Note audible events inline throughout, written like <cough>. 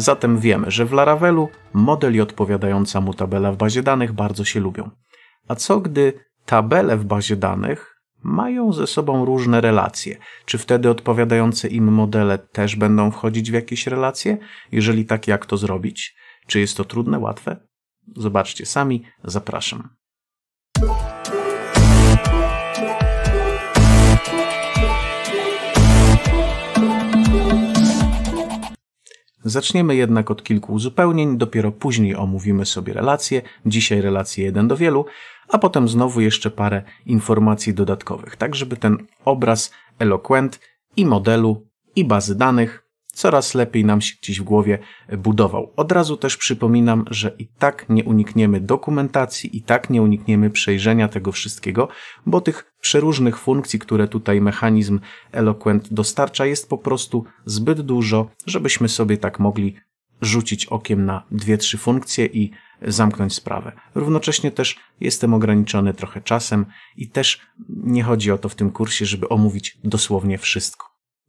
Zatem wiemy, że w Laravelu model i odpowiadająca mu tabela w bazie danych bardzo się lubią. A co gdy tabele w bazie danych mają ze sobą różne relacje. Czy wtedy odpowiadające im modele też będą wchodzić w jakieś relacje? Jeżeli tak, jak to zrobić? Czy jest to trudne, łatwe? Zobaczcie sami, zapraszam. Zaczniemy jednak od kilku uzupełnień, dopiero później omówimy sobie relacje, dzisiaj relacje jeden do wielu, a potem znowu jeszcze parę informacji dodatkowych, tak żeby ten obraz eloquent i modelu i bazy danych coraz lepiej nam się gdzieś w głowie budował. Od razu też przypominam, że i tak nie unikniemy dokumentacji, i tak nie unikniemy przejrzenia tego wszystkiego, bo tych przeróżnych funkcji, które tutaj mechanizm Eloquent dostarcza, jest po prostu zbyt dużo, żebyśmy sobie tak mogli rzucić okiem na dwie, trzy funkcje i zamknąć sprawę. Równocześnie też jestem ograniczony trochę czasem i też nie chodzi o to w tym kursie, żeby omówić dosłownie wszystko.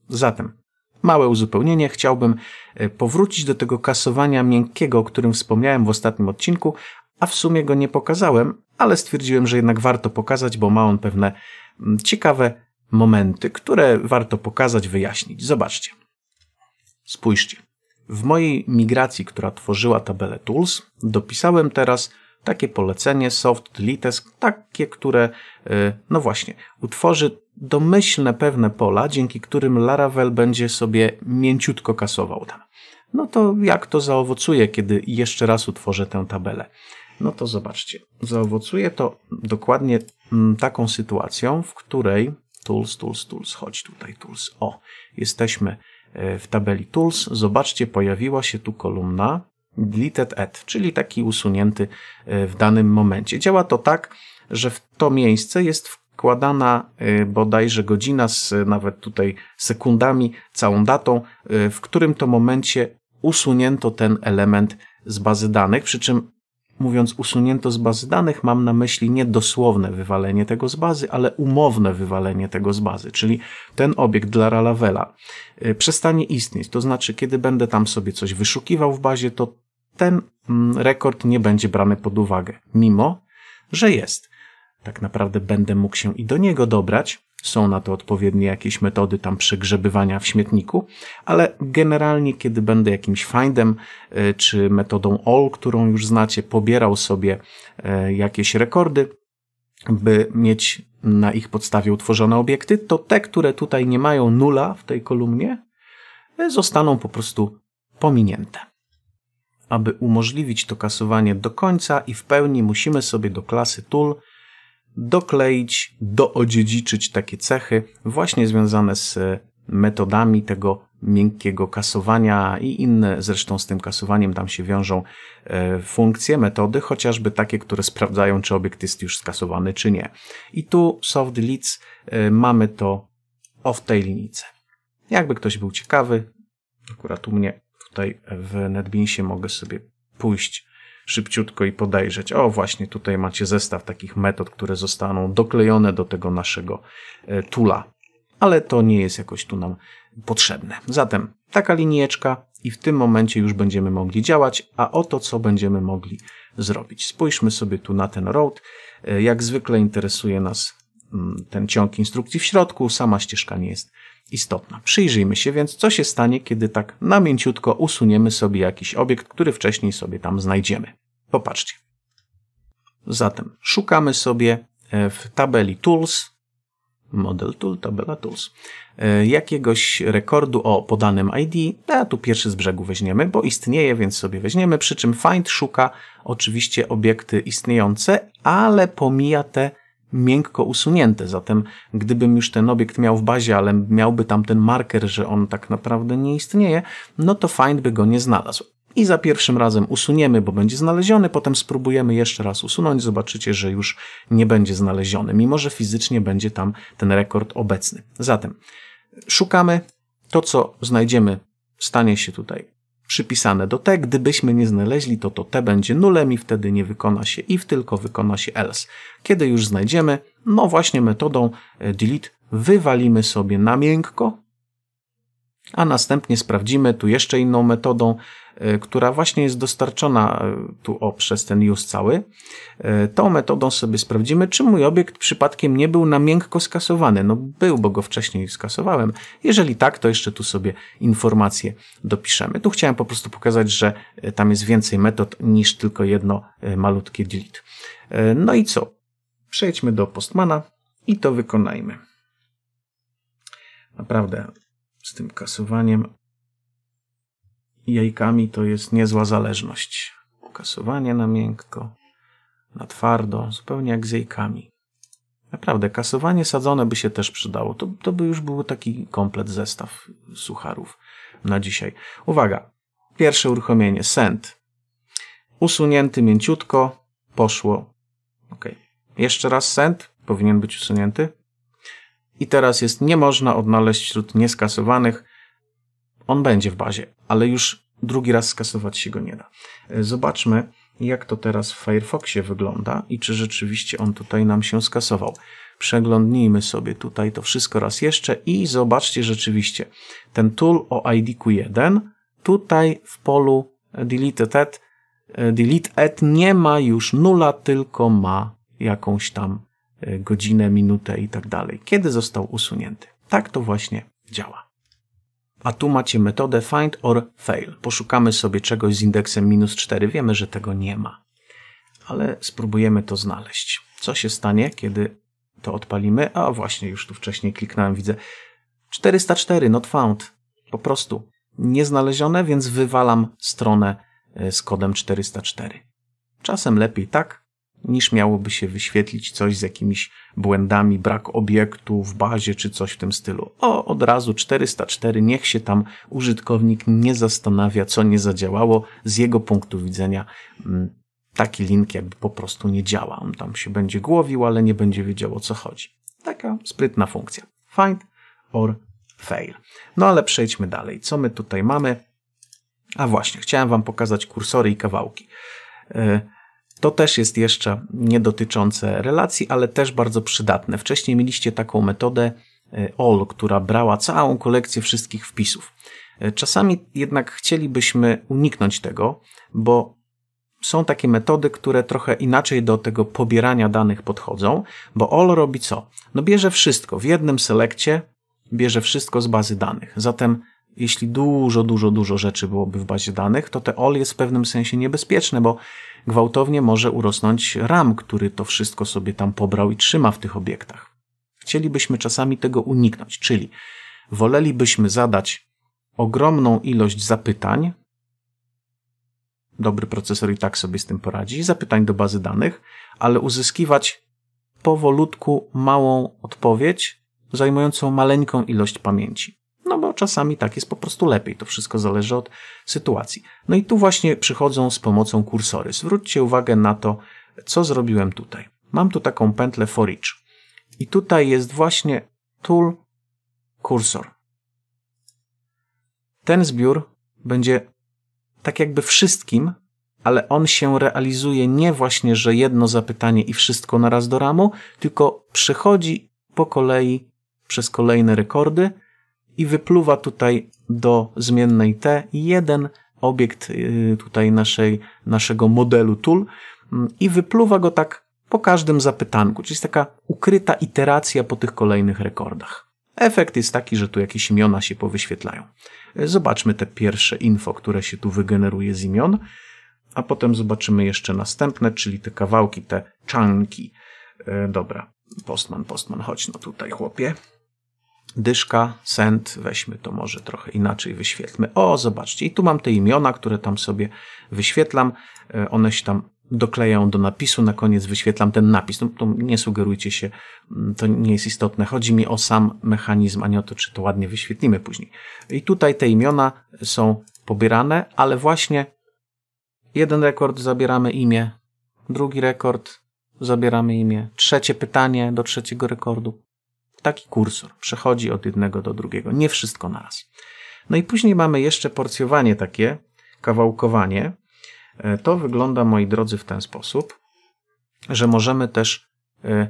Zatem Małe uzupełnienie, chciałbym e, powrócić do tego kasowania miękkiego, o którym wspomniałem w ostatnim odcinku, a w sumie go nie pokazałem, ale stwierdziłem, że jednak warto pokazać, bo ma on pewne mm, ciekawe momenty, które warto pokazać, wyjaśnić. Zobaczcie. Spójrzcie. W mojej migracji, która tworzyła tabelę Tools, dopisałem teraz takie polecenie soft delete, takie, które, y, no właśnie, utworzy domyślne pewne pola, dzięki którym Laravel będzie sobie mięciutko kasował tam. No to jak to zaowocuje, kiedy jeszcze raz utworzę tę tabelę? No to zobaczcie. Zaowocuje to dokładnie mm, taką sytuacją, w której tools, tools, tools, chodź tutaj, tools. O, jesteśmy e, w tabeli tools. Zobaczcie, pojawiła się tu kolumna deleted at, czyli taki usunięty e, w danym momencie. Działa to tak, że w to miejsce jest wkładana e, bodajże godzina z nawet tutaj sekundami, całą datą, e, w którym to momencie usunięto ten element z bazy danych, przy czym mówiąc usunięto z bazy danych, mam na myśli nie dosłowne wywalenie tego z bazy, ale umowne wywalenie tego z bazy, czyli ten obiekt dla Ralavela przestanie istnieć. To znaczy, kiedy będę tam sobie coś wyszukiwał w bazie, to ten mm, rekord nie będzie brany pod uwagę, mimo że jest. Tak naprawdę będę mógł się i do niego dobrać. Są na to odpowiednie jakieś metody tam przegrzebywania w śmietniku, ale generalnie, kiedy będę jakimś findem e, czy metodą all, którą już znacie, pobierał sobie e, jakieś rekordy, by mieć na ich podstawie utworzone obiekty, to te, które tutaj nie mają nula w tej kolumnie, e, zostaną po prostu pominięte. Aby umożliwić to kasowanie do końca i w pełni musimy sobie do klasy tool dokleić, doodziedziczyć takie cechy właśnie związane z e, metodami tego miękkiego kasowania i inne zresztą z tym kasowaniem tam się wiążą e, funkcje, metody, chociażby takie, które sprawdzają, czy obiekt jest już skasowany, czy nie. I tu soft leads e, mamy to w tej linijce. Jakby ktoś był ciekawy, akurat u mnie Tutaj w NetBeansie mogę sobie pójść szybciutko i podejrzeć. O, właśnie tutaj macie zestaw takich metod, które zostaną doklejone do tego naszego e, tula. Ale to nie jest jakoś tu nam potrzebne. Zatem taka linieczka i w tym momencie już będziemy mogli działać, a oto co będziemy mogli zrobić. Spójrzmy sobie tu na ten road. E, jak zwykle interesuje nas mm, ten ciąg instrukcji w środku, sama ścieżka nie jest istotna. Przyjrzyjmy się więc, co się stanie, kiedy tak namięciutko usuniemy sobie jakiś obiekt, który wcześniej sobie tam znajdziemy. Popatrzcie. Zatem szukamy sobie e, w tabeli Tools, Model Tool, tabela Tools, e, jakiegoś rekordu o podanym ID. A tu pierwszy z brzegu weźmiemy, bo istnieje, więc sobie weźmiemy. Przy czym Find szuka oczywiście obiekty istniejące, ale pomija te miękko usunięte. Zatem gdybym już ten obiekt miał w bazie, ale miałby tam ten marker, że on tak naprawdę nie istnieje, no to find by go nie znalazł. I za pierwszym razem usuniemy, bo będzie znaleziony, potem spróbujemy jeszcze raz usunąć, zobaczycie, że już nie będzie znaleziony, mimo że fizycznie będzie tam ten rekord obecny. Zatem szukamy, to co znajdziemy stanie się tutaj przypisane do te. Gdybyśmy nie znaleźli, to to te będzie nulem i wtedy nie wykona się if, tylko wykona się else. Kiedy już znajdziemy, no właśnie metodą e, delete wywalimy sobie na miękko a następnie sprawdzimy tu jeszcze inną metodą, e, która właśnie jest dostarczona e, tu o przez ten już cały. E, tą metodą sobie sprawdzimy, czy mój obiekt przypadkiem nie był na miękko skasowany. No był, bo go wcześniej skasowałem. Jeżeli tak, to jeszcze tu sobie informacje dopiszemy. Tu chciałem po prostu pokazać, że tam jest więcej metod niż tylko jedno malutkie delete. No i co? Przejdźmy do Postmana i to wykonajmy. Naprawdę z tym kasowaniem jajkami to jest niezła zależność. Kasowanie na miękko, na twardo, zupełnie jak z jajkami. Naprawdę, kasowanie sadzone by się też przydało. To, to by już był taki komplet zestaw sucharów na dzisiaj. Uwaga, pierwsze uruchomienie, send. Usunięty mięciutko, poszło. Ok. Jeszcze raz send, powinien być usunięty i teraz jest nie można odnaleźć wśród nieskasowanych. On będzie w bazie, ale już drugi raz skasować się go nie da. E, zobaczmy, jak to teraz w Firefoxie wygląda i czy rzeczywiście on tutaj nam się skasował. Przeglądnijmy sobie tutaj to wszystko raz jeszcze i zobaczcie rzeczywiście. Ten tool o ID 1 tutaj w polu e, delete at, e, delete at nie ma już nula, tylko ma jakąś tam Y, godzinę, minutę i tak dalej, kiedy został usunięty. Tak to właśnie działa. A tu macie metodę find or fail. Poszukamy sobie czegoś z indeksem minus 4. Wiemy, że tego nie ma, ale spróbujemy to znaleźć. Co się stanie, kiedy to odpalimy? A właśnie, już tu wcześniej kliknąłem, widzę 404, not found. Po prostu nieznalezione, więc wywalam stronę y, z kodem 404. Czasem lepiej tak, niż miałoby się wyświetlić coś z jakimiś błędami, brak obiektu w bazie czy coś w tym stylu. O, od razu 404, niech się tam użytkownik nie zastanawia, co nie zadziałało. Z jego punktu widzenia mm, taki link jakby po prostu nie działa. On tam się będzie głowił, ale nie będzie wiedział o co chodzi. Taka sprytna funkcja. Find or fail. No ale przejdźmy dalej. Co my tutaj mamy? A właśnie, chciałem Wam pokazać kursory i kawałki. Yy, to też jest jeszcze nie dotyczące relacji, ale też bardzo przydatne. Wcześniej mieliście taką metodę all, e, która brała całą kolekcję wszystkich wpisów. E, czasami jednak chcielibyśmy uniknąć tego, bo są takie metody, które trochę inaczej do tego pobierania danych podchodzą, bo all robi co? No bierze wszystko w jednym selekcie, bierze wszystko z bazy danych. Zatem jeśli dużo, dużo, dużo rzeczy byłoby w bazie danych, to te all jest w pewnym sensie niebezpieczne, bo gwałtownie może urosnąć ram, który to wszystko sobie tam pobrał i trzyma w tych obiektach. Chcielibyśmy czasami tego uniknąć, czyli wolelibyśmy zadać ogromną ilość zapytań. Dobry procesor i tak sobie z tym poradzi, zapytań do bazy danych, ale uzyskiwać powolutku małą odpowiedź zajmującą maleńką ilość pamięci czasami tak jest po prostu lepiej. To wszystko zależy od sytuacji. No i tu właśnie przychodzą z pomocą kursory. Zwróćcie uwagę na to, co zrobiłem tutaj. Mam tu taką pętlę for each. I tutaj jest właśnie tool kursor. Ten zbiór będzie tak jakby wszystkim, ale on się realizuje nie właśnie, że jedno zapytanie i wszystko naraz do ramu, tylko przechodzi po kolei przez kolejne rekordy i wypluwa tutaj do zmiennej T jeden obiekt y, tutaj naszej, naszego modelu tool mm, i wypluwa go tak po każdym zapytanku, czyli jest taka ukryta iteracja po tych kolejnych rekordach. Efekt jest taki, że tu jakieś imiona się powyświetlają. Y, zobaczmy te pierwsze info, które się tu wygeneruje z imion, a potem zobaczymy jeszcze następne, czyli te kawałki, te czanki. Y, dobra, postman, postman, chodź no tutaj chłopie dyszka, cent, weźmy to może trochę inaczej, wyświetlmy. O, zobaczcie, i tu mam te imiona, które tam sobie wyświetlam. E, one się tam doklejają do napisu, na koniec wyświetlam ten napis. No, nie sugerujcie się, mm, to nie jest istotne. Chodzi mi o sam mechanizm, a nie o to, czy to ładnie wyświetlimy później. I tutaj te imiona są pobierane, ale właśnie jeden rekord zabieramy imię, drugi rekord zabieramy imię, trzecie pytanie do trzeciego rekordu Taki kursor przechodzi od jednego do drugiego, nie wszystko naraz. No i później mamy jeszcze porcjowanie takie, kawałkowanie. E, to wygląda, moi drodzy, w ten sposób, że możemy też e,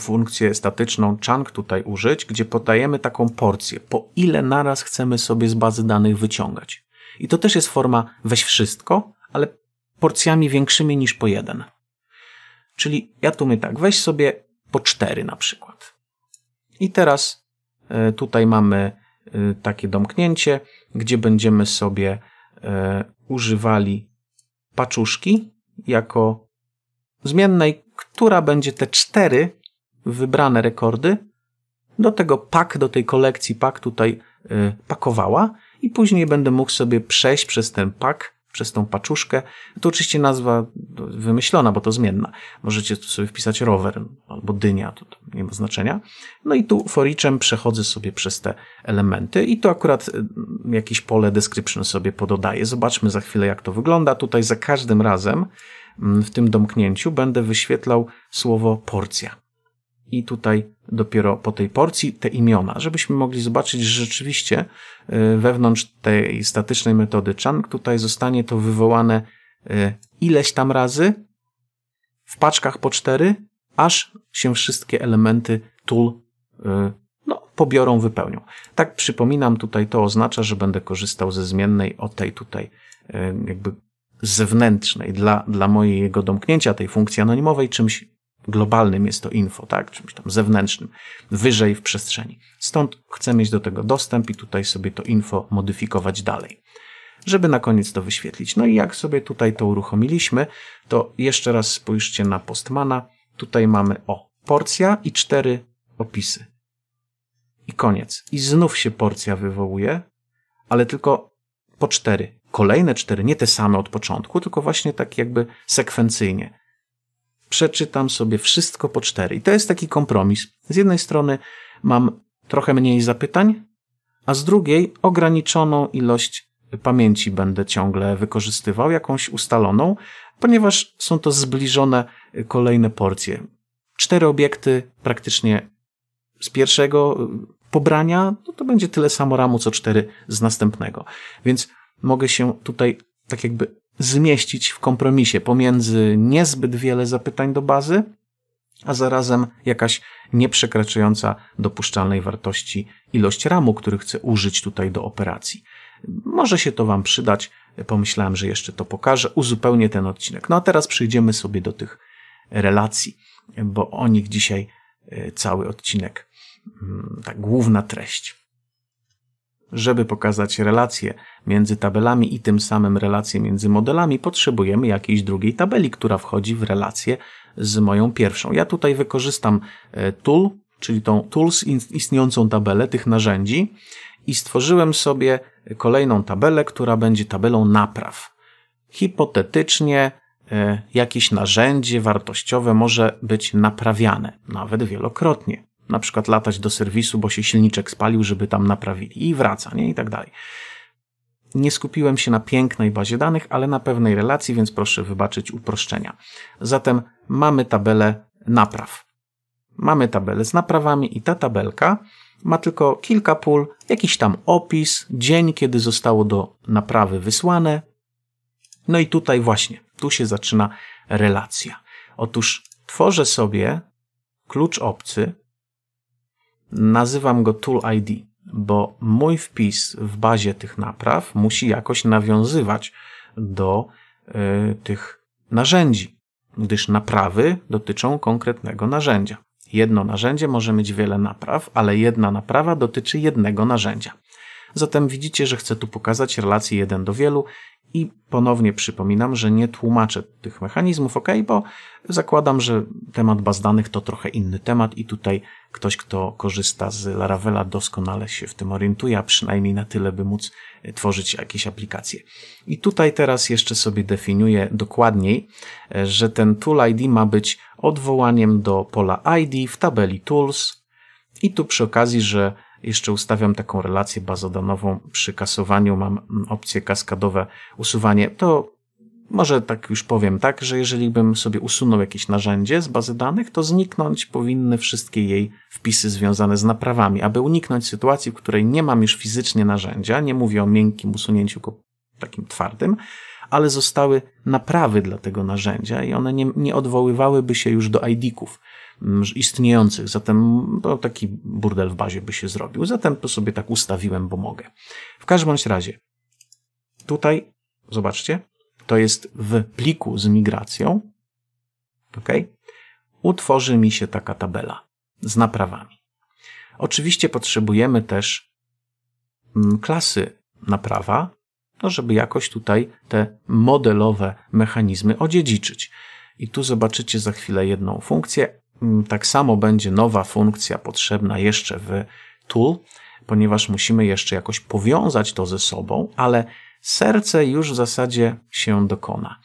funkcję statyczną chunk tutaj użyć, gdzie podajemy taką porcję, po ile naraz chcemy sobie z bazy danych wyciągać. I to też jest forma weź wszystko, ale porcjami większymi niż po jeden. Czyli ja tu my tak, weź sobie po cztery na przykład. I teraz e, tutaj mamy e, takie domknięcie, gdzie będziemy sobie e, używali paczuszki jako zmiennej, która będzie te cztery wybrane rekordy do tego pak, do tej kolekcji pak tutaj pakowała i później będę mógł sobie przejść przez ten pak przez tą paczuszkę. To oczywiście nazwa wymyślona, bo to zmienna. Możecie tu sobie wpisać rower albo dynia, to, to nie ma znaczenia. No i tu foriczem przechodzę sobie przez te elementy i to akurat y, jakieś pole description sobie pododaję. Zobaczmy za chwilę, jak to wygląda. Tutaj za każdym razem mm, w tym domknięciu będę wyświetlał słowo porcja i tutaj dopiero po tej porcji te imiona, żebyśmy mogli zobaczyć, że rzeczywiście e, wewnątrz tej statycznej metody chunk tutaj zostanie to wywołane e, ileś tam razy w paczkach po cztery, aż się wszystkie elementy tool e, no, pobiorą, wypełnią. Tak przypominam, tutaj to oznacza, że będę korzystał ze zmiennej o tej tutaj jakby zewnętrznej dla, dla mojego domknięcia tej funkcji anonimowej czymś globalnym jest to info, tak, czymś tam zewnętrznym, wyżej w przestrzeni. Stąd chcę mieć do tego dostęp i tutaj sobie to info modyfikować dalej, żeby na koniec to wyświetlić. No i jak sobie tutaj to uruchomiliśmy, to jeszcze raz spójrzcie na Postmana. Tutaj mamy o porcja i cztery opisy. I koniec. I znów się porcja wywołuje, ale tylko po cztery. Kolejne cztery, nie te same od początku, tylko właśnie tak jakby sekwencyjnie przeczytam sobie wszystko po cztery. I to jest taki kompromis. Z jednej strony mam trochę mniej zapytań, a z drugiej ograniczoną ilość pamięci będę ciągle wykorzystywał, jakąś ustaloną, ponieważ są to zbliżone kolejne porcje. Cztery obiekty praktycznie z pierwszego pobrania, no to będzie tyle samo ramu co cztery z następnego. Więc mogę się tutaj tak jakby zmieścić w kompromisie pomiędzy niezbyt wiele zapytań do bazy, a zarazem jakaś nieprzekraczająca dopuszczalnej wartości ilość ramu, który chcę użyć tutaj do operacji. Może się to Wam przydać. Pomyślałem, że jeszcze to pokażę. Uzupełnię ten odcinek. No a teraz przejdziemy sobie do tych relacji, bo o nich dzisiaj e, cały odcinek, mm, ta główna treść. Żeby pokazać relacje między tabelami i tym samym relacje między modelami, potrzebujemy jakiejś drugiej tabeli, która wchodzi w relację z moją pierwszą. Ja tutaj wykorzystam e, tool, czyli tą tools istniejącą tabelę tych narzędzi i stworzyłem sobie kolejną tabelę, która będzie tabelą napraw. Hipotetycznie e, jakieś narzędzie wartościowe może być naprawiane, nawet wielokrotnie na przykład latać do serwisu, bo się silniczek spalił, żeby tam naprawili i wraca, nie? I tak dalej. Nie skupiłem się na pięknej bazie danych, ale na pewnej relacji, więc proszę wybaczyć uproszczenia. Zatem mamy tabelę napraw. Mamy tabelę z naprawami i ta tabelka ma tylko kilka pól, jakiś tam opis, dzień, kiedy zostało do naprawy wysłane. No i tutaj właśnie, tu się zaczyna relacja. Otóż tworzę sobie klucz obcy, Nazywam go Tool ID, bo mój wpis w bazie tych napraw musi jakoś nawiązywać do y, tych narzędzi, gdyż naprawy dotyczą konkretnego narzędzia. Jedno narzędzie może mieć wiele napraw, ale jedna naprawa dotyczy jednego narzędzia. Zatem widzicie, że chcę tu pokazać relacje 1 do wielu i ponownie przypominam, że nie tłumaczę tych mechanizmów, ok, bo zakładam, że temat baz danych to trochę inny temat i tutaj ktoś, kto korzysta z Laravela doskonale się w tym orientuje, a przynajmniej na tyle, by móc e, tworzyć jakieś aplikacje. I tutaj teraz jeszcze sobie definiuję dokładniej, e, że ten tool ID ma być odwołaniem do pola ID w tabeli tools i tu przy okazji, że jeszcze ustawiam taką relację bazodanową przy kasowaniu. Mam opcję kaskadowe usuwanie. To może tak już powiem, tak, że jeżeli bym sobie usunął jakieś narzędzie z bazy danych, to zniknąć powinny wszystkie jej wpisy związane z naprawami, aby uniknąć sytuacji, w której nie mam już fizycznie narzędzia, nie mówię o miękkim usunięciu, tylko takim twardym, ale zostały naprawy dla tego narzędzia i one nie, nie odwoływałyby się już do ID-ków istniejących, zatem no, taki burdel w bazie by się zrobił. Zatem to sobie tak ustawiłem, bo mogę. W każdym bądź razie, tutaj, zobaczcie, to jest w pliku z migracją, ok? Utworzy mi się taka tabela z naprawami. Oczywiście potrzebujemy też klasy naprawa, no żeby jakoś tutaj te modelowe mechanizmy odziedziczyć. I tu zobaczycie za chwilę jedną funkcję Mm, tak samo będzie nowa funkcja potrzebna jeszcze w tool, ponieważ musimy jeszcze jakoś powiązać to ze sobą, ale serce już w zasadzie się dokona.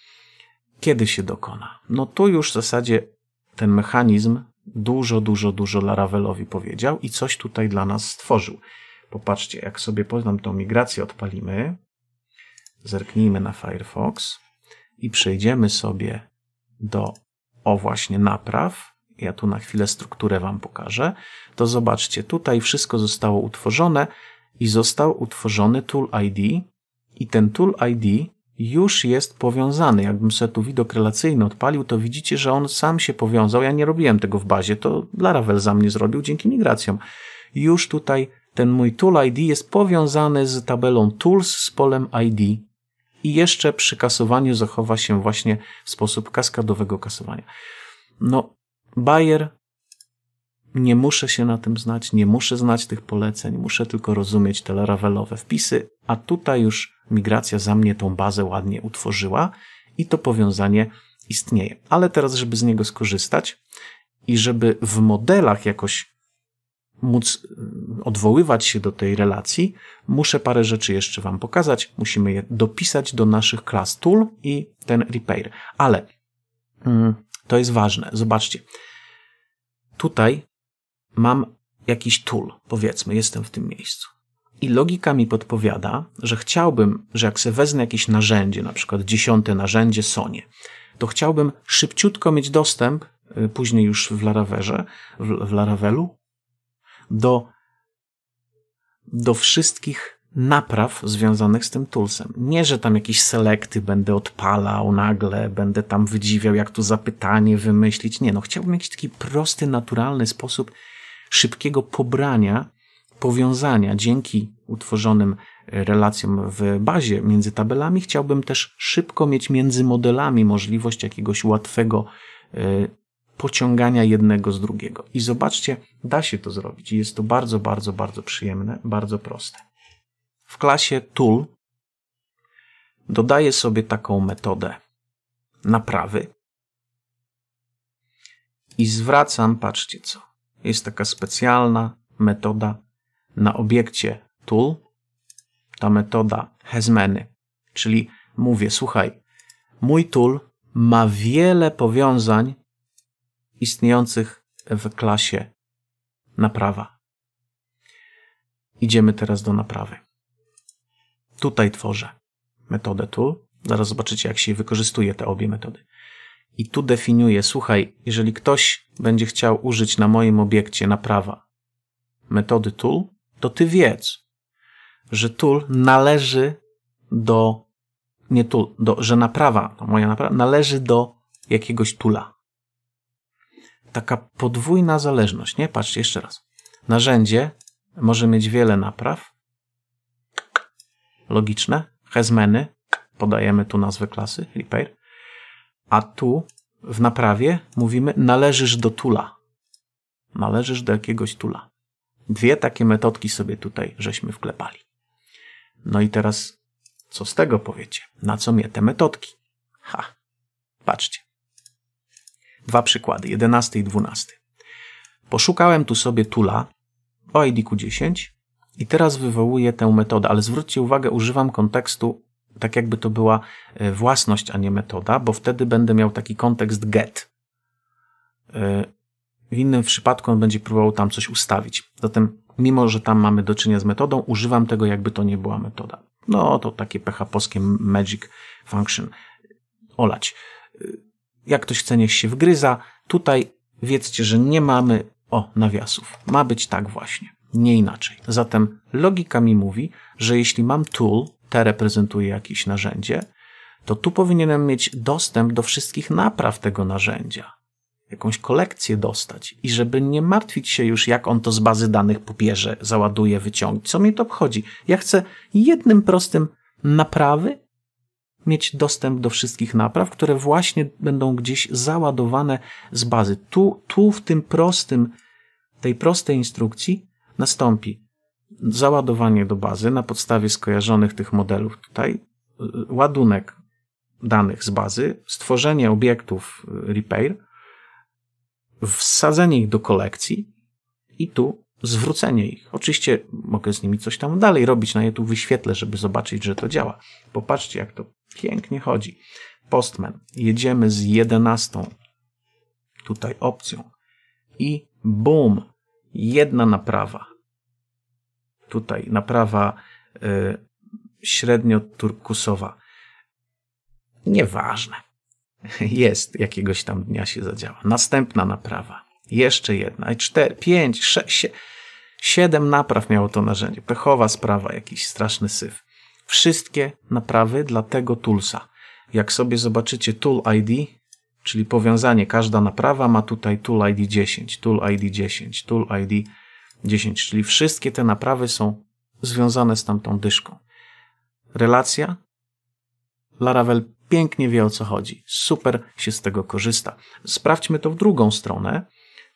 Kiedy się dokona? No tu już w zasadzie ten mechanizm dużo, dużo, dużo Laravelowi powiedział i coś tutaj dla nas stworzył. Popatrzcie, jak sobie poznam tą migrację, odpalimy, zerknijmy na Firefox i przejdziemy sobie do, o właśnie, napraw, ja tu na chwilę strukturę Wam pokażę, to zobaczcie, tutaj wszystko zostało utworzone i został utworzony tool ID i ten tool ID już jest powiązany. Jakbym sobie tu widok relacyjny odpalił, to widzicie, że on sam się powiązał. Ja nie robiłem tego w bazie, to Laravel za mnie zrobił dzięki migracjom. Już tutaj ten mój tool ID jest powiązany z tabelą tools z polem ID i jeszcze przy kasowaniu zachowa się właśnie sposób kaskadowego kasowania. No, Bayer, nie muszę się na tym znać, nie muszę znać tych poleceń, muszę tylko rozumieć te laravelowe wpisy, a tutaj już migracja za mnie tą bazę ładnie utworzyła i to powiązanie istnieje. Ale teraz, żeby z niego skorzystać i żeby w modelach jakoś móc y, odwoływać się do tej relacji, muszę parę rzeczy jeszcze Wam pokazać. Musimy je dopisać do naszych class tool i ten repair. Ale mm, to jest ważne. Zobaczcie. Tutaj mam jakiś tool, powiedzmy, jestem w tym miejscu. I logika mi podpowiada, że chciałbym, że jak się wezmę jakieś narzędzie, na przykład dziesiąte narzędzie Sonie, to chciałbym szybciutko mieć dostęp, y, później już w Laravelze, w, w Laravelu, do, do wszystkich napraw związanych z tym toolsem. Nie, że tam jakieś selekty będę odpalał nagle, będę tam wydziwiał, jak tu zapytanie wymyślić. Nie, no chciałbym mieć taki prosty, naturalny sposób szybkiego pobrania, powiązania dzięki utworzonym e, relacjom w bazie między tabelami. Chciałbym też szybko mieć między modelami możliwość jakiegoś łatwego e, pociągania jednego z drugiego. I zobaczcie, da się to zrobić. Jest to bardzo, bardzo, bardzo przyjemne, bardzo proste w klasie tool dodaję sobie taką metodę naprawy i zwracam, patrzcie co, jest taka specjalna metoda na obiekcie tool, ta metoda hezmeny, czyli mówię, słuchaj, mój tool ma wiele powiązań istniejących w klasie naprawa. Idziemy teraz do naprawy. Tutaj tworzę metodę tu. Zaraz zobaczycie, jak się wykorzystuje te obie metody. I tu definiuję, słuchaj, jeżeli ktoś będzie chciał użyć na moim obiekcie naprawa metody tool, to ty wiedz, że tool należy do, nie tool, do, że naprawa, moja naprawa, należy do jakiegoś tula. Taka podwójna zależność, nie? Patrzcie jeszcze raz. Narzędzie może mieć wiele napraw, logiczne, hezmeny, podajemy tu nazwę klasy, repair, a tu w naprawie mówimy należysz do tula. Należysz do jakiegoś tula. Dwie takie metodki sobie tutaj żeśmy wklepali. No i teraz co z tego powiecie? Na co mnie te metodki? Ha, patrzcie. Dwa przykłady, jedenasty i dwunasty. Poszukałem tu sobie tula o IDQ 10 i teraz wywołuję tę metodę, ale zwróćcie uwagę, używam kontekstu tak jakby to była e, własność, a nie metoda, bo wtedy będę miał taki kontekst get. E, w innym przypadku on będzie próbował tam coś ustawić. Zatem, mimo że tam mamy do czynienia z metodą, używam tego, jakby to nie była metoda. No, to takie php magic function. Olać. E, jak ktoś chce, niech się wgryza. Tutaj wiedzcie, że nie mamy, o, nawiasów. Ma być tak właśnie nie inaczej. Zatem logika mi mówi, że jeśli mam tool, te reprezentuje jakieś narzędzie, to tu powinienem mieć dostęp do wszystkich napraw tego narzędzia. Jakąś kolekcję dostać i żeby nie martwić się już, jak on to z bazy danych pobierze, załaduje, wyciągnie. Co mnie to obchodzi? Ja chcę jednym prostym naprawy mieć dostęp do wszystkich napraw, które właśnie będą gdzieś załadowane z bazy. Tu, tu w tym prostym, tej prostej instrukcji nastąpi załadowanie do bazy na podstawie skojarzonych tych modelów tutaj, y, ładunek danych z bazy, stworzenie obiektów y, repair, wsadzenie ich do kolekcji i tu zwrócenie ich. Oczywiście mogę z nimi coś tam dalej robić, na no je tu wyświetlę, żeby zobaczyć, że to działa. Popatrzcie, jak to pięknie chodzi. Postman. Jedziemy z 11 tutaj opcją i boom, jedna naprawa tutaj naprawa y, średnio turkusowa. Nieważne. <laughs> Jest jakiegoś tam dnia się zadziała. Następna naprawa. Jeszcze jedna. Cztery, pięć, sześć, siedem napraw miało to narzędzie. Pechowa sprawa, jakiś straszny syf. Wszystkie naprawy dla tego toolsa. Jak sobie zobaczycie tool ID, czyli powiązanie, każda naprawa ma tutaj tool ID 10, tool ID 10, tool ID 10, czyli wszystkie te naprawy są związane z tamtą dyszką. Relacja? Laravel pięknie wie o co chodzi. Super się z tego korzysta. Sprawdźmy to w drugą stronę,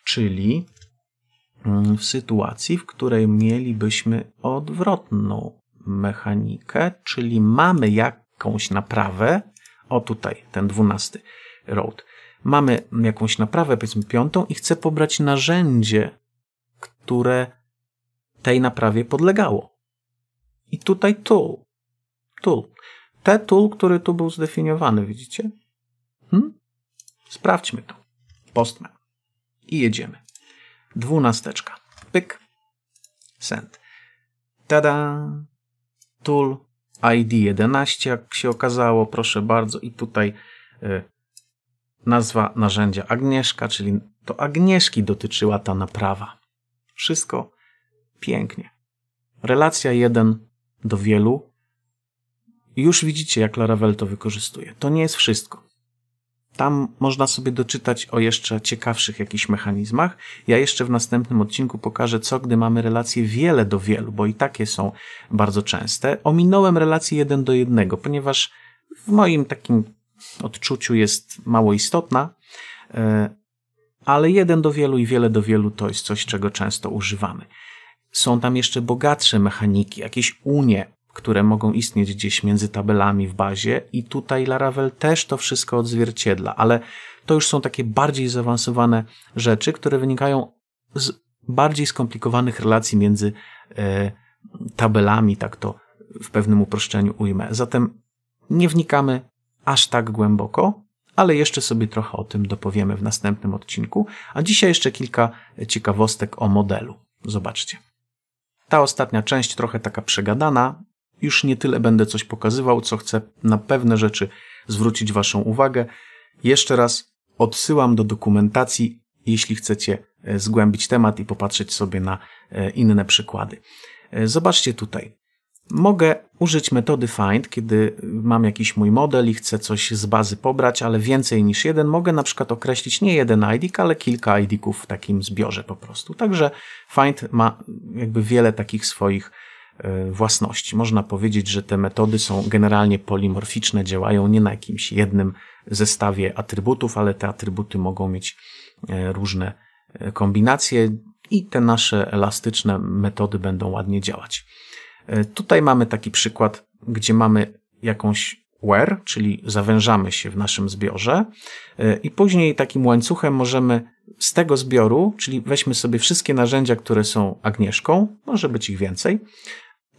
czyli mm, w sytuacji, w której mielibyśmy odwrotną mechanikę, czyli mamy jakąś naprawę, o tutaj, ten dwunasty road, mamy jakąś naprawę, powiedzmy piątą i chcę pobrać narzędzie które tej naprawie podlegało. I tutaj tool. Tool. Te tool, który tu był zdefiniowany, widzicie? Hmm? Sprawdźmy to. Postman. I jedziemy. Dwunasteczka. Pyk. Send. Tada! Tool ID 11, jak się okazało, proszę bardzo. I tutaj y, nazwa narzędzia Agnieszka, czyli to Agnieszki dotyczyła ta naprawa. Wszystko pięknie. Relacja jeden do wielu. Już widzicie, jak Laravel to wykorzystuje. To nie jest wszystko. Tam można sobie doczytać o jeszcze ciekawszych jakichś mechanizmach. Ja jeszcze w następnym odcinku pokażę, co gdy mamy relacje wiele do wielu, bo i takie są bardzo częste. Ominąłem relacje jeden do jednego, ponieważ w moim takim odczuciu jest mało istotna. E, ale jeden do wielu i wiele do wielu to jest coś, czego często używamy. Są tam jeszcze bogatsze mechaniki, jakieś unie, które mogą istnieć gdzieś między tabelami w bazie i tutaj Laravel też to wszystko odzwierciedla, ale to już są takie bardziej zaawansowane rzeczy, które wynikają z bardziej skomplikowanych relacji między e, tabelami, tak to w pewnym uproszczeniu ujmę. Zatem nie wnikamy aż tak głęboko, ale jeszcze sobie trochę o tym dopowiemy w następnym odcinku. A dzisiaj jeszcze kilka ciekawostek o modelu. Zobaczcie. Ta ostatnia część trochę taka przegadana. Już nie tyle będę coś pokazywał, co chcę na pewne rzeczy zwrócić Waszą uwagę. Jeszcze raz odsyłam do dokumentacji, jeśli chcecie e, zgłębić temat i popatrzeć sobie na e, inne przykłady. E, zobaczcie tutaj. Mogę użyć metody find, kiedy mam jakiś mój model i chcę coś z bazy pobrać, ale więcej niż jeden, mogę na przykład określić nie jeden ID, ale kilka IDków w takim zbiorze po prostu. Także find ma jakby wiele takich swoich e, własności. Można powiedzieć, że te metody są generalnie polimorficzne, działają nie na jakimś jednym zestawie atrybutów, ale te atrybuty mogą mieć e, różne e, kombinacje i te nasze elastyczne metody będą ładnie działać. E, tutaj mamy taki przykład, gdzie mamy jakąś where, czyli zawężamy się w naszym zbiorze e, i później takim łańcuchem możemy z tego zbioru, czyli weźmy sobie wszystkie narzędzia, które są Agnieszką, może być ich więcej,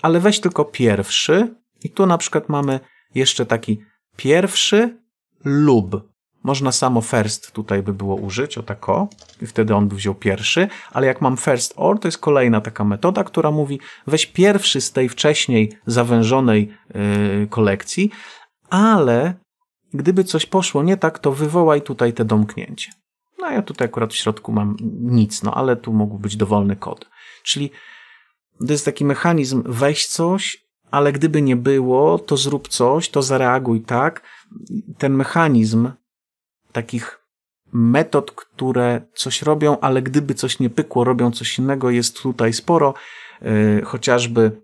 ale weź tylko pierwszy i tu na przykład mamy jeszcze taki pierwszy lub można samo first tutaj by było użyć, o tako, i wtedy on by wziął pierwszy, ale jak mam first or, to jest kolejna taka metoda, która mówi weź pierwszy z tej wcześniej zawężonej yy, kolekcji, ale gdyby coś poszło nie tak, to wywołaj tutaj te domknięcie. No ja tutaj akurat w środku mam nic, no ale tu mógł być dowolny kod. Czyli to jest taki mechanizm, weź coś, ale gdyby nie było, to zrób coś, to zareaguj tak. Ten mechanizm takich metod, które coś robią, ale gdyby coś nie pykło, robią coś innego, jest tutaj sporo, e, chociażby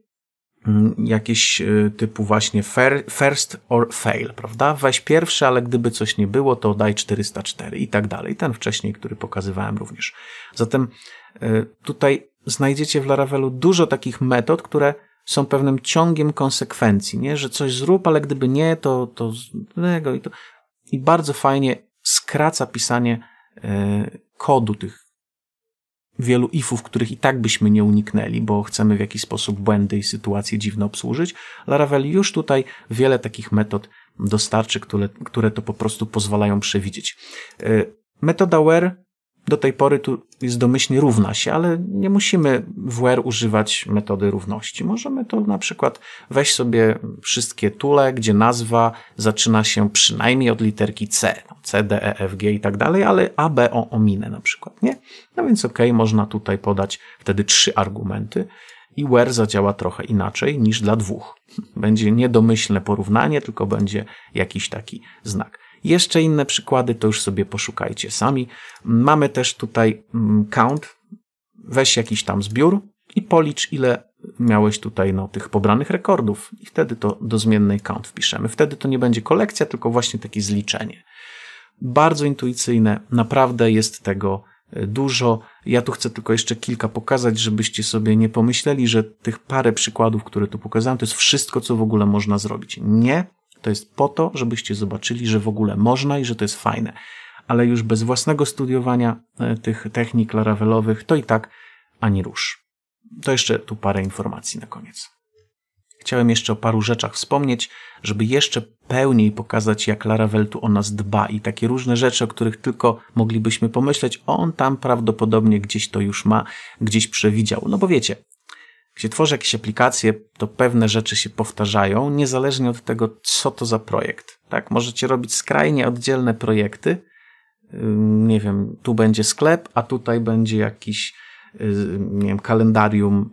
mm, jakieś e, typu właśnie first or fail, prawda? Weź pierwszy, ale gdyby coś nie było, to daj 404 i tak dalej. Ten wcześniej, który pokazywałem również. Zatem e, tutaj znajdziecie w Laravelu dużo takich metod, które są pewnym ciągiem konsekwencji, nie? Że coś zrób, ale gdyby nie, to, to, i to. I bardzo fajnie skraca pisanie e, kodu tych wielu ifów, których i tak byśmy nie uniknęli, bo chcemy w jakiś sposób błędy i sytuacje dziwne obsłużyć. Laravel już tutaj wiele takich metod dostarczy, które, które to po prostu pozwalają przewidzieć. E, metoda where do tej pory tu jest domyślnie równa się, ale nie musimy w WR używać metody równości. Możemy to na przykład weź sobie wszystkie tule, gdzie nazwa zaczyna się przynajmniej od literki C, no, C, D, E, F, G i tak dalej, ale A, B, O, ominę na przykład, nie? No więc ok, można tutaj podać wtedy trzy argumenty i WR zadziała trochę inaczej niż dla dwóch. Będzie niedomyślne porównanie, tylko będzie jakiś taki znak. Jeszcze inne przykłady to już sobie poszukajcie sami. Mamy też tutaj mm, count. Weź jakiś tam zbiór i policz, ile miałeś tutaj no, tych pobranych rekordów i wtedy to do zmiennej count wpiszemy. Wtedy to nie będzie kolekcja, tylko właśnie takie zliczenie. Bardzo intuicyjne, naprawdę jest tego e, dużo. Ja tu chcę tylko jeszcze kilka pokazać, żebyście sobie nie pomyśleli, że tych parę przykładów, które tu pokazałem, to jest wszystko, co w ogóle można zrobić. Nie, to jest po to, żebyście zobaczyli, że w ogóle można i że to jest fajne. Ale już bez własnego studiowania e, tych technik larawelowych to i tak ani rusz. To jeszcze tu parę informacji na koniec. Chciałem jeszcze o paru rzeczach wspomnieć, żeby jeszcze pełniej pokazać, jak Laravel tu o nas dba i takie różne rzeczy, o których tylko moglibyśmy pomyśleć, on tam prawdopodobnie gdzieś to już ma, gdzieś przewidział. No bo wiecie, się tworzy jakieś aplikacje, to pewne rzeczy się powtarzają, niezależnie od tego, co to za projekt. Tak, możecie robić skrajnie oddzielne projekty. Nie wiem, tu będzie sklep, a tutaj będzie jakiś y, nie wiem, kalendarium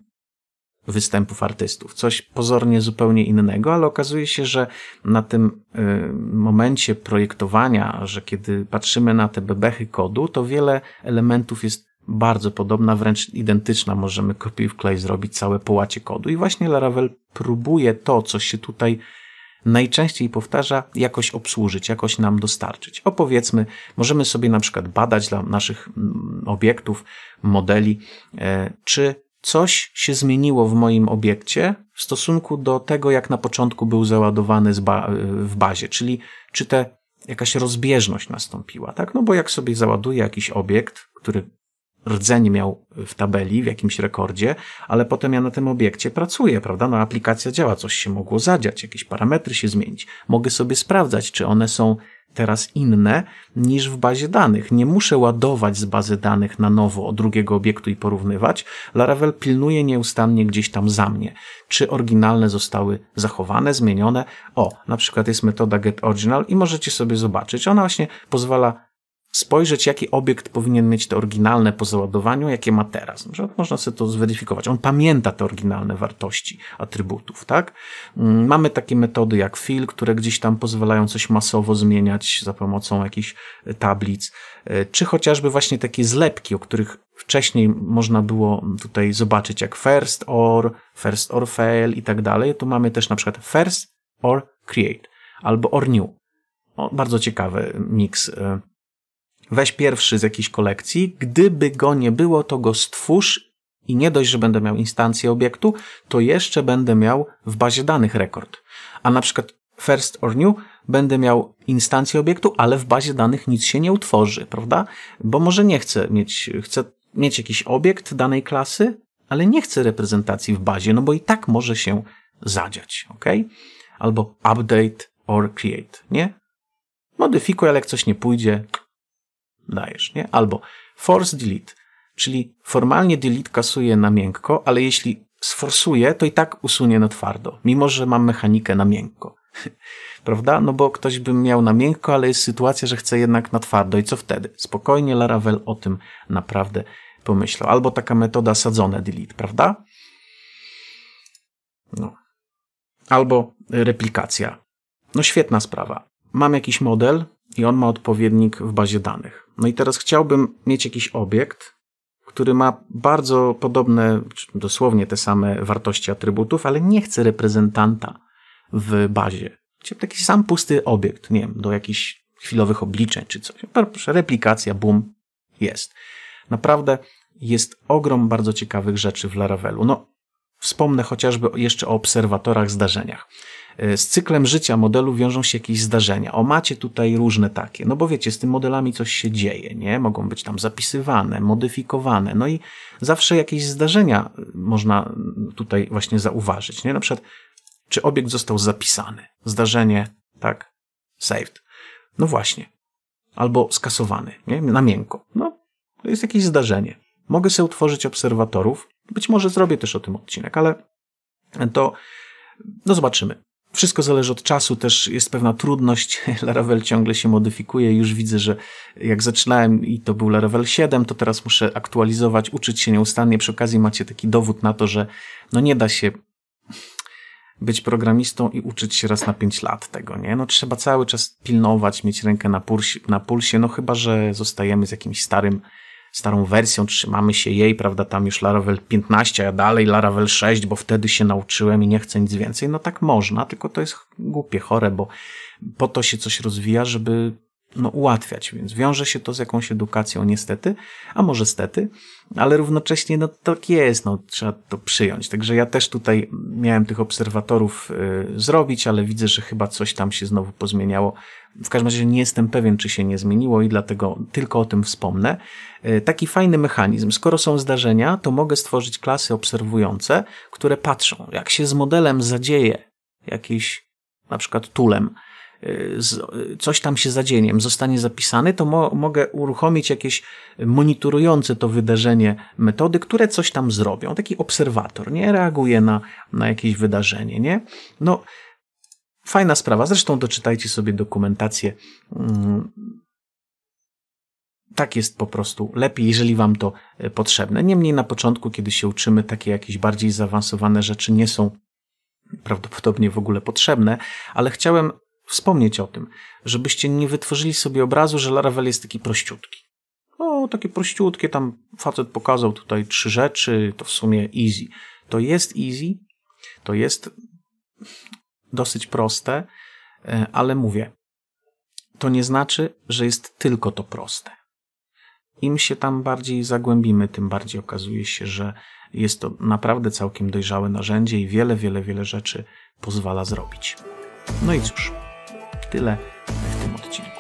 występów artystów. Coś pozornie zupełnie innego, ale okazuje się, że na tym y, momencie projektowania, że kiedy patrzymy na te bebechy kodu, to wiele elementów jest bardzo podobna, wręcz identyczna. Możemy kopiuj wklej zrobić całe połacie kodu. I właśnie Laravel próbuje to, co się tutaj najczęściej powtarza, jakoś obsłużyć, jakoś nam dostarczyć. Opowiedzmy, możemy sobie na przykład badać dla naszych mm, obiektów, modeli, e, czy coś się zmieniło w moim obiekcie w stosunku do tego, jak na początku był załadowany e, w bazie, czyli czy te jakaś rozbieżność nastąpiła, tak? No bo jak sobie załaduję jakiś obiekt, który rdzeń miał w tabeli, w jakimś rekordzie, ale potem ja na tym obiekcie pracuję, prawda? No aplikacja działa, coś się mogło zadziać, jakieś parametry się zmienić. Mogę sobie sprawdzać, czy one są teraz inne niż w bazie danych. Nie muszę ładować z bazy danych na nowo od drugiego obiektu i porównywać. Laravel pilnuje nieustannie gdzieś tam za mnie, czy oryginalne zostały zachowane, zmienione. O, na przykład jest metoda getOriginal i możecie sobie zobaczyć. Ona właśnie pozwala spojrzeć, jaki obiekt powinien mieć to oryginalne po załadowaniu, jakie ma teraz. Można sobie to zweryfikować. On pamięta te oryginalne wartości atrybutów, tak? Mm, mamy takie metody jak fill, które gdzieś tam pozwalają coś masowo zmieniać za pomocą jakichś e, tablic, e, czy chociażby właśnie takie zlepki, o których wcześniej można było tutaj zobaczyć, jak first or, first or fail i tak dalej. Tu mamy też na przykład first or create albo or new. O, bardzo ciekawy miks e, Weź pierwszy z jakiejś kolekcji. Gdyby go nie było, to go stwórz i nie dość, że będę miał instancję obiektu, to jeszcze będę miał w bazie danych rekord. A na przykład first or new będę miał instancję obiektu, ale w bazie danych nic się nie utworzy, prawda? Bo może nie chcę mieć, chcę mieć jakiś obiekt danej klasy, ale nie chcę reprezentacji w bazie, no bo i tak może się zadziać, ok? Albo update or create, nie? Modyfikuj, ale jak coś nie pójdzie, dajesz, nie? Albo force delete, czyli formalnie delete kasuje na miękko, ale jeśli sforsuje, to i tak usunie na twardo, mimo że mam mechanikę na miękko. <laughs> Prawda? No bo ktoś by miał na miękko, ale jest sytuacja, że chce jednak na twardo i co wtedy? Spokojnie Laravel o tym naprawdę pomyślał. Albo taka metoda sadzone delete, prawda? No. Albo replikacja. No świetna sprawa. Mam jakiś model, i on ma odpowiednik w bazie danych. No i teraz chciałbym mieć jakiś obiekt, który ma bardzo podobne, dosłownie te same wartości atrybutów, ale nie chcę reprezentanta w bazie. Chciałbym taki sam pusty obiekt, nie wiem, do jakichś chwilowych obliczeń czy coś. No, proszę, replikacja, boom, jest. Naprawdę jest ogrom bardzo ciekawych rzeczy w Laravelu. No, Wspomnę chociażby jeszcze o obserwatorach zdarzeniach. E, z cyklem życia modelu wiążą się jakieś zdarzenia. O, macie tutaj różne takie. No bo wiecie, z tym modelami coś się dzieje, nie? Mogą być tam zapisywane, modyfikowane. No i zawsze jakieś zdarzenia e, można tutaj właśnie zauważyć, nie? Na przykład, czy obiekt został zapisany? Zdarzenie, tak, saved. No właśnie. Albo skasowany, nie? Na miękko. No, to jest jakieś zdarzenie. Mogę sobie utworzyć obserwatorów, być może zrobię też o tym odcinek, ale to no zobaczymy. Wszystko zależy od czasu, też jest pewna trudność. <laughs> Laravel ciągle się modyfikuje. Już widzę, że jak zaczynałem i to był Laravel 7, to teraz muszę aktualizować, uczyć się nieustannie. Przy okazji macie taki dowód na to, że no nie da się być programistą i uczyć się raz na 5 lat tego, nie? No trzeba cały czas pilnować, mieć rękę na, pulsie, na pulsie, no chyba, że zostajemy z jakimś starym starą wersją, trzymamy się jej, prawda, tam już Laravel 15, a dalej Laravel 6, bo wtedy się nauczyłem i nie chcę nic więcej. No tak można, tylko to jest głupie, chore, bo po to się coś rozwija, żeby no, ułatwiać, więc wiąże się to z jakąś edukacją niestety, a może stety, ale równocześnie no tak jest, no trzeba to przyjąć. Także ja też tutaj miałem tych obserwatorów y, zrobić, ale widzę, że chyba coś tam się znowu pozmieniało. W każdym razie nie jestem pewien, czy się nie zmieniło i dlatego tylko o tym wspomnę. Y, taki fajny mechanizm. Skoro są zdarzenia, to mogę stworzyć klasy obserwujące, które patrzą, jak się z modelem zadzieje jakiś na przykład tulem, Y, y, coś tam się zadzieniem zostanie zapisany, to mo mogę uruchomić jakieś monitorujące to wydarzenie metody, które coś tam zrobią. Taki obserwator, nie? Reaguje na, na jakieś wydarzenie, nie? No, fajna sprawa. Zresztą doczytajcie sobie dokumentację. Mm, tak jest po prostu lepiej, jeżeli Wam to y, potrzebne. Niemniej na początku, kiedy się uczymy, takie jakieś bardziej zaawansowane rzeczy nie są prawdopodobnie w ogóle potrzebne, ale chciałem wspomnieć o tym, żebyście nie wytworzyli sobie obrazu, że Laravel jest taki prościutki. O, no, takie prościutkie, tam facet pokazał tutaj trzy rzeczy, to w sumie easy. To jest easy, to jest dosyć proste, e, ale mówię, to nie znaczy, że jest tylko to proste. Im się tam bardziej zagłębimy, tym bardziej okazuje się, że jest to naprawdę całkiem dojrzałe narzędzie i wiele, wiele, wiele rzeczy pozwala zrobić. No i cóż tyle w tym odcinku.